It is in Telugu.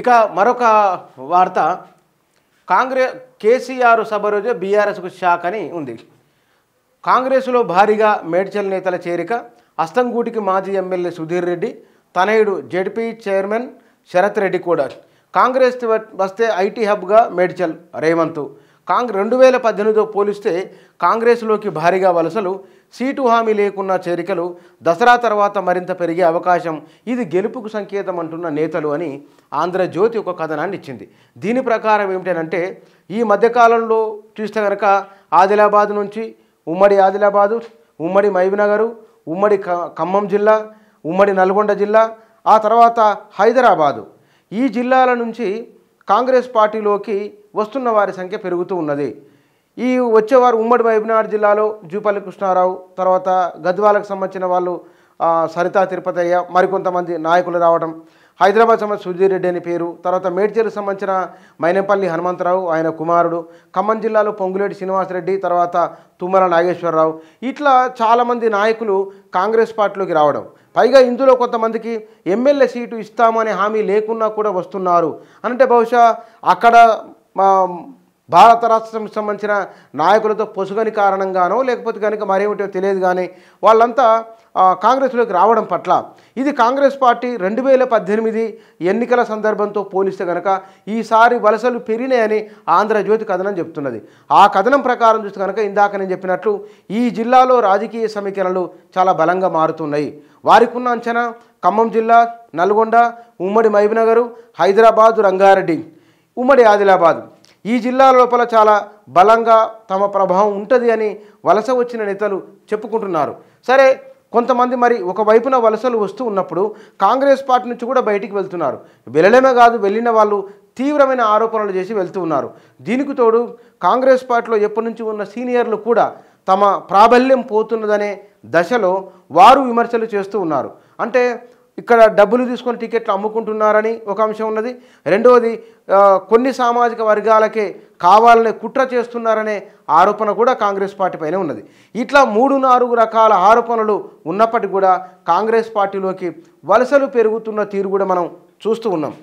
ఇక మరొక వార్త కాంగ్రెస్ కేసీఆర్ సభ రోజే బీఆర్ఎస్కు షాక్ అని ఉంది కాంగ్రెస్లో భారీగా మేడ్చల్ నేతల చేరిక అస్తంగూటికి మాజీ ఎమ్మెల్యే సుధీర్ రెడ్డి తనయుడు జెడ్పీ చైర్మన్ శరత్ రెడ్డి కూడా కాంగ్రెస్ వస్తే ఐటీ హబ్గా మేడ్చల్ రేవంత్ కాంగ్రెస్ రెండు వేల పద్దెనిమిదితో పోలిస్తే కాంగ్రెస్లోకి భారీగా వలసలు సీటు హామీ లేకున్న చేరికలు దసరా తర్వాత మరింత పెరిగే అవకాశం ఇది గెలుపుకు సంకేతం అంటున్న నేతలు అని ఆంధ్రజ్యోతి ఒక కథనాన్ని ఇచ్చింది దీని ప్రకారం ఏమిటనంటే ఈ మధ్యకాలంలో చూస్తే కనుక ఆదిలాబాద్ నుంచి ఉమ్మడి ఆదిలాబాదు ఉమ్మడి మహబీనగరు ఉమ్మడి ఖమ్మం జిల్లా ఉమ్మడి నల్గొండ జిల్లా ఆ తర్వాత హైదరాబాదు ఈ జిల్లాల నుంచి కాంగ్రెస్ పార్టీలోకి వస్తున్న వారి సంఖ్య పెరుగుతూ ఉన్నది ఈ వచ్చేవారు ఉమ్మడి మహబూబ్నగర్ జిల్లాలో జూపల్లి కృష్ణారావు తర్వాత గద్వాలకు సంబంధించిన వాళ్ళు సరితా తిరుపతయ్య మరికొంతమంది నాయకులు రావడం హైదరాబాద్ సంబంధించిన సుధీర్ రెడ్డి అని పేరు తర్వాత మేడ్చేరు సంబంధించిన మైనంపల్లి హనుమంతరావు ఆయన కుమారుడు ఖమ్మం జిల్లాలో పొంగులేటి శ్రీనివాసరెడ్డి తర్వాత తుమ్మల నాగేశ్వరరావు ఇట్లా చాలామంది నాయకులు కాంగ్రెస్ పార్టీలోకి రావడం పైగా ఇందులో కొంతమందికి ఎమ్మెల్యే సీటు ఇస్తామనే హామీ లేకున్నా కూడా వస్తున్నారు అంటే బహుశా అక్కడ భారత రాష్ట్రంకి సంబంధించిన నాయకులతో పొసుగని కారణంగానో లేకపోతే కనుక మరేమిటో తెలియదు కానీ వాళ్ళంతా కాంగ్రెస్లోకి రావడం పట్ల ఇది కాంగ్రెస్ పార్టీ రెండు వేల పద్దెనిమిది ఎన్నికల సందర్భంతో పోలిస్తే కనుక ఈసారి వలసలు పెరిగినాయని ఆంధ్రజ్యోతి కథనం చెప్తున్నది ఆ కథనం ప్రకారం చూస్తే కనుక ఇందాక నేను చెప్పినట్లు ఈ జిల్లాలో రాజకీయ సమీకరణలు చాలా బలంగా మారుతున్నాయి వారికి ఉన్న అంచనా ఖమ్మం జిల్లా నల్గొండ ఉమ్మడి మహబీనగరు హైదరాబాదు రంగారెడ్డి ఉమ్మడి ఆదిలాబాద్ ఈ జిల్లా లోపల చాలా బలంగా తమ ప్రభావం ఉంటుంది అని వలస వచ్చిన నేతలు చెప్పుకుంటున్నారు సరే కొంతమంది మరి ఒకవైపున వలసలు వస్తూ ఉన్నప్పుడు కాంగ్రెస్ పార్టీ నుంచి కూడా బయటికి వెళ్తున్నారు వెళ్ళడమే కాదు వెళ్ళిన వాళ్ళు తీవ్రమైన ఆరోపణలు చేసి వెళ్తూ ఉన్నారు దీనికి తోడు కాంగ్రెస్ పార్టీలో ఎప్పటి నుంచి ఉన్న సీనియర్లు కూడా తమ ప్రాబల్యం పోతున్నదనే దశలో వారు విమర్శలు చేస్తూ ఉన్నారు అంటే ఇక్కడ డబ్బులు తీసుకొని టికెట్లు అమ్ముకుంటున్నారని ఒక అంశం ఉన్నది రెండవది కొన్ని సామాజిక వర్గాలకే కావాలని కుట్ర చేస్తున్నారనే ఆరోపణ కూడా కాంగ్రెస్ పార్టీ ఉన్నది ఇట్లా మూడు నాలుగు రకాల ఆరోపణలు ఉన్నప్పటికీ కూడా కాంగ్రెస్ పార్టీలోకి వలసలు పెరుగుతున్న తీరు కూడా మనం చూస్తూ ఉన్నాం